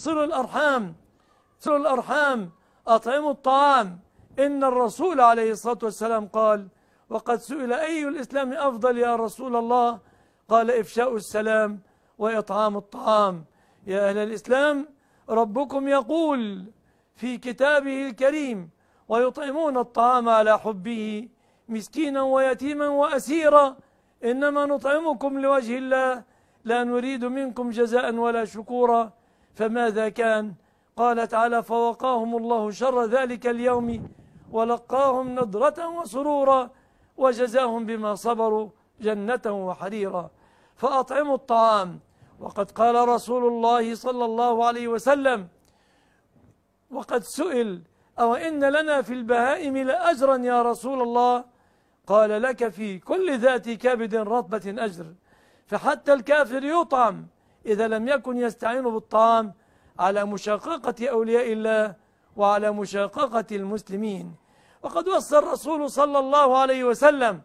صلوا الأرحام صلوا الأرحام أطعموا الطعام إن الرسول عليه الصلاة والسلام قال وقد سئل أي الإسلام أفضل يا رسول الله قال إفشاء السلام وإطعام الطعام يا أهل الإسلام ربكم يقول في كتابه الكريم ويطعمون الطعام على حبه مسكينا ويتيما وأسيرا إنما نطعمكم لوجه الله لا نريد منكم جزاء ولا شكورا فماذا كان قال تعالى فوقاهم الله شر ذلك اليوم ولقاهم نضرة وسرورا وجزاهم بما صبروا جنة وحريرا فأطعموا الطعام وقد قال رسول الله صلى الله عليه وسلم وقد سئل أو إن لنا في البهائم لأجرا يا رسول الله قال لك في كل ذات كبد رطبة أجر فحتى الكافر يطعم إذا لم يكن يستعين بالطعام على مشاققة أولياء الله وعلى مشاققة المسلمين وقد وصى الرسول صلى الله عليه وسلم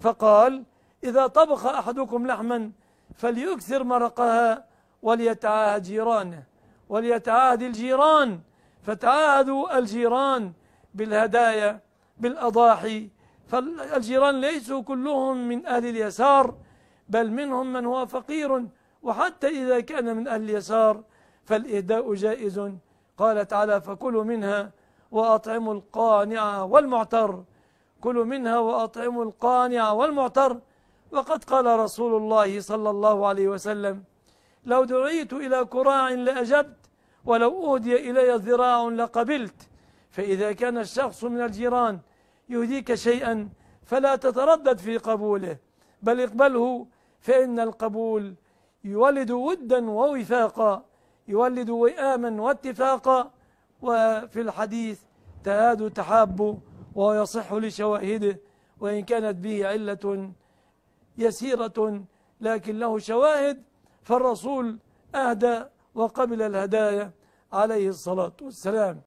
فقال إذا طبخ أحدكم لحما فليكثر مرقها وليتعاهد جيرانه وليتعاهد الجيران فتعاهدوا الجيران بالهدايا بالأضاحي فالجيران ليسوا كلهم من أهل اليسار بل منهم من هو فقير وحتى إذا كان من أهل اليسار فالإهداء جائز قال تعالى فكلوا منها وأطعموا القانع والمعتر كلوا منها وأطعموا القانع والمعتر وقد قال رسول الله صلى الله عليه وسلم لو دعيت إلى كراع لأجبت ولو أودي إلي ذراع لقبلت فإذا كان الشخص من الجيران يهديك شيئا فلا تتردد في قبوله بل اقبله فإن القبول يولد ودا ووفاقا يولد وئاما واتفاقا وفي الحديث تهاد تحاب ويصح لشواهده وإن كانت به علة يسيرة لكن له شواهد فالرسول أهدى وقبل الهدايا عليه الصلاة والسلام